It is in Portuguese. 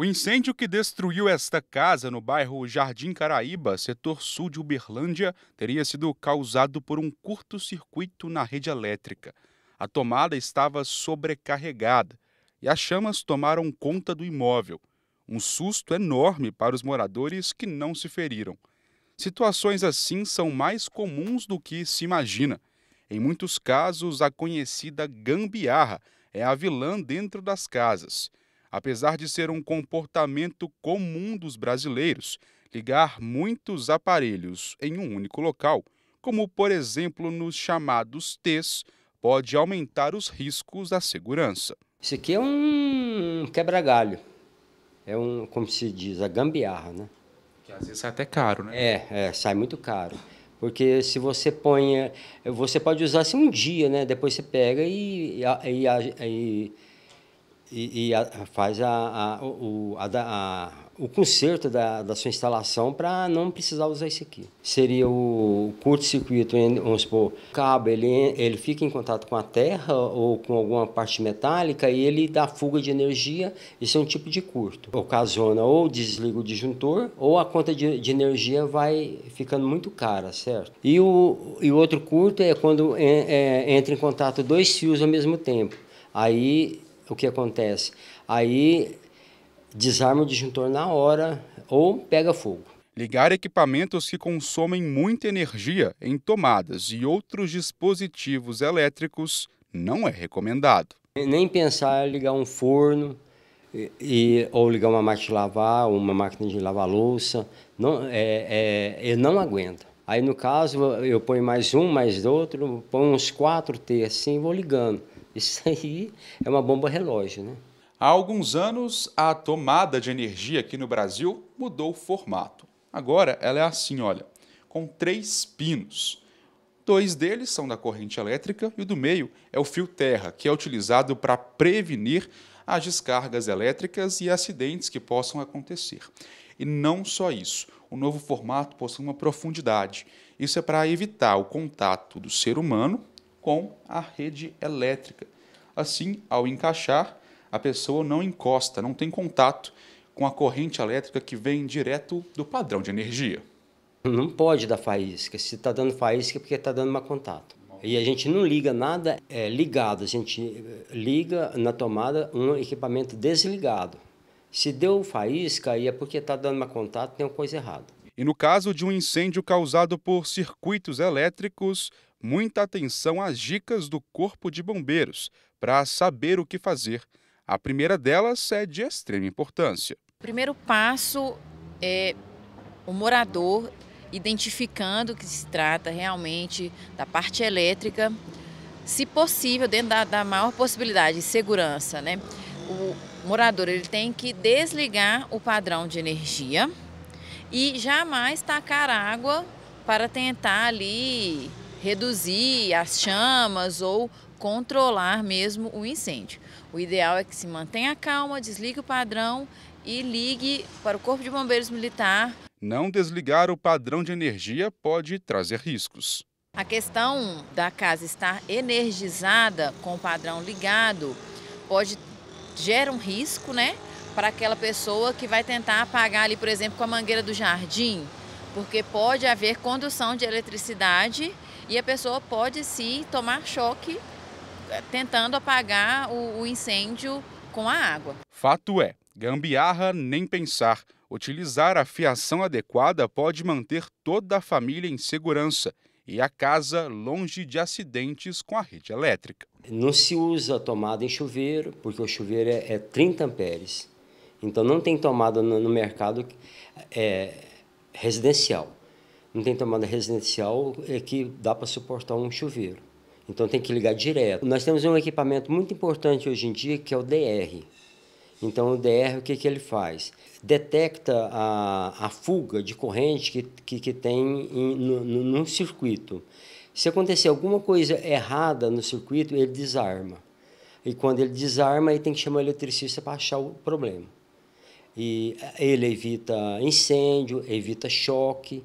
O incêndio que destruiu esta casa no bairro Jardim Caraíba, setor sul de Uberlândia, teria sido causado por um curto-circuito na rede elétrica. A tomada estava sobrecarregada e as chamas tomaram conta do imóvel. Um susto enorme para os moradores que não se feriram. Situações assim são mais comuns do que se imagina. Em muitos casos, a conhecida gambiarra é a vilã dentro das casas. Apesar de ser um comportamento comum dos brasileiros, ligar muitos aparelhos em um único local, como por exemplo nos chamados T's, pode aumentar os riscos à segurança. Isso aqui é um quebra-galho. É um, como se diz, a gambiarra, né? Que às vezes sai até caro, né? É, é, sai muito caro. Porque se você põe. Você pode usar assim um dia, né? Depois você pega e, e, e, e e, e a, faz a, a, o, a, o conserto da, da sua instalação para não precisar usar isso aqui. Seria o curto-circuito, vamos supor, o cabo ele, ele fica em contato com a terra ou com alguma parte metálica e ele dá fuga de energia, isso é um tipo de curto. Ocasiona ou desliga o disjuntor ou a conta de, de energia vai ficando muito cara, certo? E o, e outro curto é quando é, é, entra em contato dois fios ao mesmo tempo. Aí o que acontece? Aí desarma o disjuntor na hora ou pega fogo. Ligar equipamentos que consomem muita energia em tomadas e outros dispositivos elétricos não é recomendado. Nem pensar em ligar um forno e, ou ligar uma máquina de lavar, uma máquina de lavar louça, não, é, é, não aguenta. Aí no caso eu ponho mais um, mais outro, ponho uns quatro T assim, vou ligando. Isso aí é uma bomba relógio, né? Há alguns anos, a tomada de energia aqui no Brasil mudou o formato. Agora ela é assim, olha, com três pinos. Dois deles são da corrente elétrica e o do meio é o fio terra, que é utilizado para prevenir as descargas elétricas e acidentes que possam acontecer. E não só isso, o novo formato possui uma profundidade. Isso é para evitar o contato do ser humano com a rede elétrica. Assim, ao encaixar, a pessoa não encosta, não tem contato com a corrente elétrica que vem direto do padrão de energia. Não pode dar faísca. Se está dando faísca é porque está dando mau contato. E a gente não liga nada é, ligado, a gente eh, liga na tomada um equipamento desligado. Se deu faísca, aí é porque está dando mau contato, tem uma coisa errada. E no caso de um incêndio causado por circuitos elétricos, muita atenção às dicas do Corpo de Bombeiros para saber o que fazer. A primeira delas é de extrema importância. O primeiro passo é o morador identificando que se trata realmente da parte elétrica, se possível, dentro da, da maior possibilidade de segurança, né? O morador ele tem que desligar o padrão de energia e jamais tacar água para tentar ali reduzir as chamas ou controlar mesmo o incêndio. O ideal é que se mantenha calma, desligue o padrão e ligue para o Corpo de Bombeiros Militar. Não desligar o padrão de energia pode trazer riscos. A questão da casa estar energizada com o padrão ligado pode gerar um risco, né, para aquela pessoa que vai tentar apagar ali, por exemplo, com a mangueira do jardim, porque pode haver condução de eletricidade e a pessoa pode se tomar choque eh, tentando apagar o, o incêndio com a água. Fato é, gambiarra nem pensar. Utilizar a fiação adequada pode manter toda a família em segurança e a casa longe de acidentes com a rede elétrica. Não se usa tomada em chuveiro, porque o chuveiro é, é 30 amperes. Então não tem tomada no, no mercado é, residencial não tem tomada residencial é que dá para suportar um chuveiro. Então tem que ligar direto. Nós temos um equipamento muito importante hoje em dia que é o DR. Então o DR o que, que ele faz? Detecta a, a fuga de corrente que, que, que tem em, no, no, no circuito. Se acontecer alguma coisa errada no circuito, ele desarma. E quando ele desarma, ele tem que chamar o eletricista para achar o problema. E ele evita incêndio, evita choque.